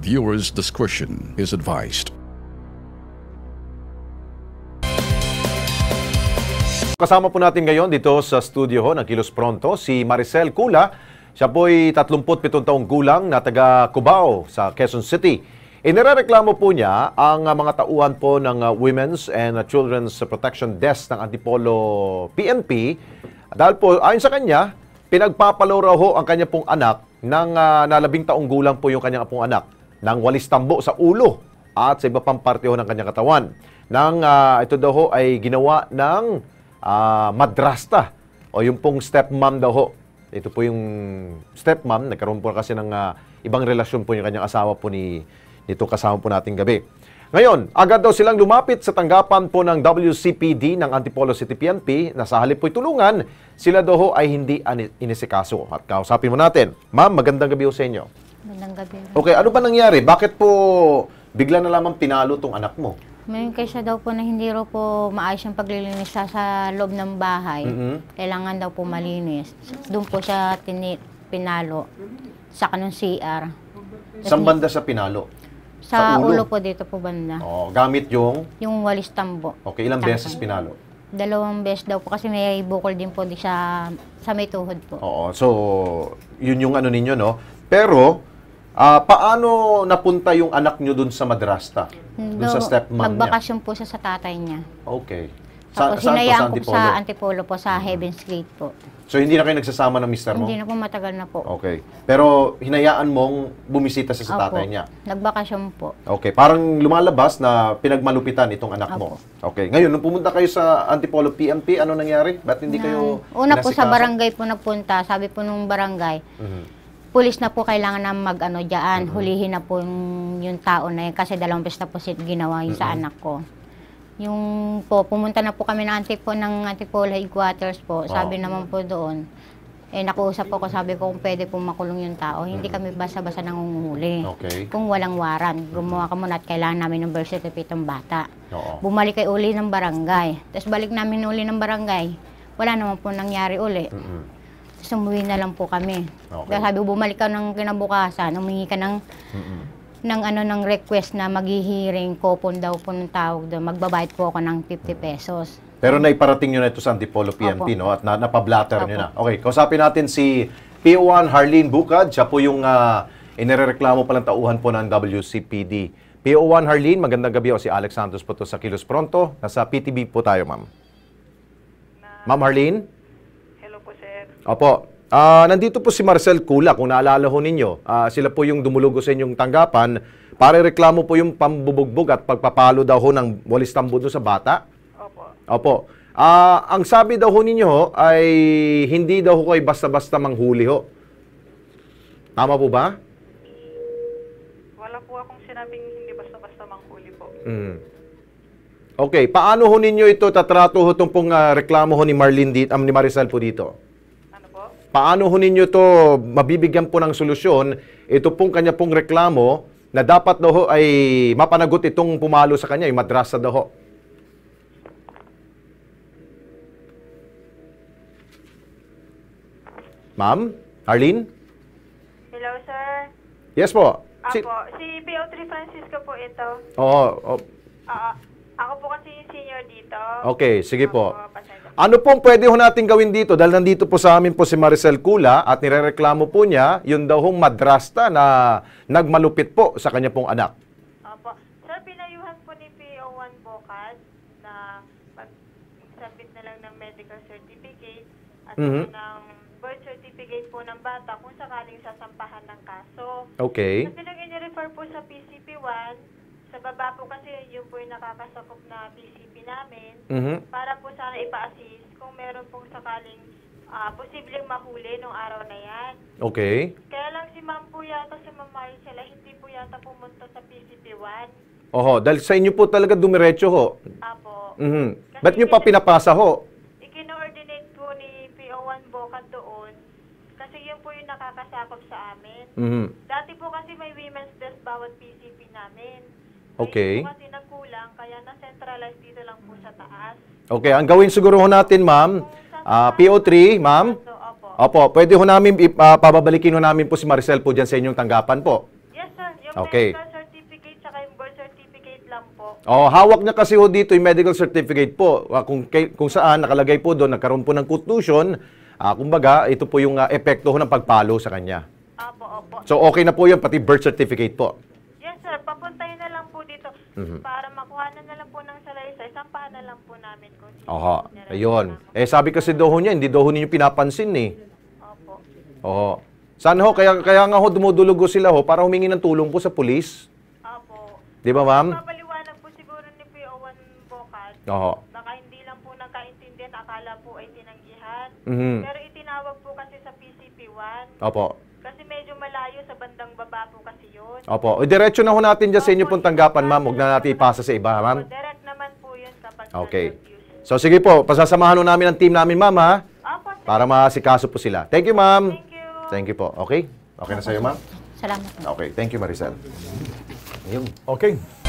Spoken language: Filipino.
Viewers' discretion is advised. Kasama po natin ngayon dito sa studio ho ng Kilos Pronto si Maricel Kula. Siya po ay 37 taong gulang na taga Cubao sa Quezon City. Inireklamo po niya ang mga tauhan po ng uh, Women's and Children's Protection Desk ng Antipolo PNP dahil po ayon sa kanya, pinagpapalo raw ho ang kanya pong anak ng uh, nalabing taong gulang po yung kanyang pong anak ng walis tambo sa ulo at sa iba pang parte ng kanyang katawan. Nang uh, ito daw ho ay ginawa ng uh, madrasta o yung pong stepmom daw ho. Ito po yung stepmom, nagkaroon po kasi ng uh, ibang relasyon po yung kanyang asawa po ni nito kasama po nating gabi. Ngayon, agad daw silang lumapit sa tanggapan po ng WCPD ng Antipolo City PNP na sa halip po'y tulungan, sila daw ho ay hindi inisikaso. At kausapin mo natin. Ma'am, magandang gabi ho sa inyo. Bandang gabi. Okay, ano ba nangyari? Bakit po bigla na lamang pinalo tong anak mo? Mayroon kaysa daw po na hindi raw po maayos ang paglilinis sa, loob ng bahay. Mhm. Kailangan daw po malinis. Doon po siya tini, pinalo sa kanong CR. Sa banda sa pinalo? Sa, Sa ulo? ulo? po dito po banda. Oh, gamit yung Yung walis tambo. Okay, ilang Tama. beses pinalo? Dalawang beses daw po kasi may bukol din po di sa, sa may tuhod po. Oo. So, yun yung ano ninyo, no? Pero, Ah, paano napunta yung anak nyo dun sa madrasta? Hmm, dun sa stepmom niya? Nagbakasyon po siya sa tatay niya. Okay. Sa, Tapos saan to? Sa ko po sa Antipolo po, sa mm-hmm. Heaven's Gate po. So, hindi na kayo nagsasama ng mister mo? Hindi na po matagal na po. Okay. Pero hinayaan mong bumisita siya sa tatay Opo. niya? Nagbakasyon po. Okay, parang lumalabas na pinagmalupitan itong anak mo. Okay, ngayon, nung pumunta kayo sa Antipolo PMP, ano nangyari? Ba't hindi kayo Yan. Una po sa barangay po nagpunta, sabi po nung barangay, Mhm pulis na po kailangan na mag-ano dyan, hulihin na po yung, tao na yun kasi dalawang beses na po sit ginawa yun sa anak ko. Yung po, pumunta na po kami ng antik po ng Antipolo headquarters po. Wow. Sabi naman po doon, eh nakuusap po ko, sabi ko kung pwede pong makulong yung tao, hindi mm-hmm. kami basta-basta nangunguhuli. Okay. Kung walang waran, gumawa ka muna at kailangan namin ng birth certificate ng bata. Oo. Bumalik kay uli ng barangay. Tapos balik namin uli ng barangay, wala naman po nangyari uli. Mm-hmm sumuwi na lang po kami. Okay. Dahil sabi, bumalik ka ng kinabukasan, umingi ka ng, mm-hmm. ng, ano, ng request na maghihiring coupon daw po ng tawag doon. Magbabayad po ako ng 50 pesos. Pero naiparating nyo na ito sa Antipolo PNP, Opo. no? At na, napablatter Opo. nyo na. Okay, kausapin natin si P1 Harlene Bukad. Siya po yung uh, ah, inireklamo palang tauhan po ng WCPD. PO1 Harlene, magandang gabi. O si Alex Santos po to sa Kilos Pronto. Nasa PTB po tayo, ma'am. Ma'am Harlene? Opo. Uh, nandito po si Marcel Kula, kung naalala ho ninyo. Uh, sila po yung dumulugo sa inyong tanggapan. para reklamo po yung pambubugbog at pagpapalo daw ho ng walis tambod sa bata. Opo. Opo. Uh, ang sabi daw ho ninyo ay hindi daw ho kayo basta-basta manghuli ho. Tama po ba? Wala po akong sinabing hindi basta-basta manghuli po. Mm. Okay, paano ho ninyo ito tatrato ho itong pong, uh, reklamo ho ni Marlene dito, um, ni Marisal po dito? Paano ho ninyo to mabibigyan po ng solusyon? Ito pong kanya pong reklamo na dapat daw ho ay mapanagot itong pumalo sa kanya, yung madrasa daw ho. Ma'am? Arlene? Hello, sir. Yes po. Apo, si, si PO3 Francisco po ito. Oo. Oh, oh. Uh, ako po kasi yung senior dito. Okay, sige Apo, po. Ano pong pwede ho natin gawin dito? Dahil nandito po sa amin po si Maricel Kula at nirereklamo po niya yun daw hong madrasta na nagmalupit po sa kanya pong anak. Opo. Sir, pinayuhan po ni PO1 Bocad na pag-submit na lang ng medical certificate at mm-hmm. ng birth certificate po ng bata kung sakaling sasampahan ng kaso. Okay. Sa pinag-refer po sa PCP1, sa baba po kasi yung po yung nakakasakop na PCP namin Mhm. para po sana ipa-assist kung meron pong sakaling ah, posibleng mahuli nung araw na yan. Okay. Kaya lang si ma'am po yata sa mamay sila, hindi po yata pumunta sa PCP1. Oho, dahil sa inyo po talaga dumiretso ho. Apo. Mhm. Ba't nyo pa pinapasa ho? Ikino-ordinate po ni PO1 Bocan doon kasi yun po yung nakakasakop sa amin. Mhm. Dati po kasi may women's desk bawat PCP namin. Okay. Kasi nagkulang, kaya na-centralize dito lang po sa taas. Okay, ang gawin siguro ho natin, ma'am, uh, ah, PO3, ma'am. Opo, Opo, pwede ho namin, uh, pababalikin ho namin po si Maricel po dyan sa inyong tanggapan po. Yes, sir. Yung okay. medical certificate tsaka yung birth certificate lang po. Oh, hawak niya kasi ho dito yung medical certificate po. Ah, kung, kung saan nakalagay po doon, nagkaroon po ng conclusion. Uh, kumbaga, ito po yung uh, epekto ho ng pagpalo sa kanya. Opo, opo. So okay na po yan, pati birth certificate po. Mm-hmm. Para makuha na na lang po ng sa isang na lang po namin kung sino. Oho, ayun. Eh sabi kasi doho niya, hindi doho niyo pinapansin eh. Opo. Oho. Sana ho, kaya, kaya nga ho dumudulugo sila ho para humingi ng tulong po sa pulis. Opo. Di ba ma'am? Papaliwanag po siguro ni PO1 Bukal. Oho. Baka hindi lang po nagkaintindihan, akala po ay tinanggihan. Mm-hmm. Pero tinawag po kasi sa PCP1. Opo. Kasi medyo malayo sa bandang baba po kasi yun. Opo. O, diretso na ho natin dyan sa inyo pong tanggapan, ma'am. Huwag na natin ipasa sa iba, ma'am. Opo, direct naman po yun kapag Okay. So, sige po. Pasasamahan ho namin ang team namin, ma'am, ha? Opo, Para masikaso po sila. Thank you, ma'am. Thank you. Thank you po. Okay? Okay na sa'yo, ma'am? Salamat. Okay. Thank you, Maricel. Ayun. Okay.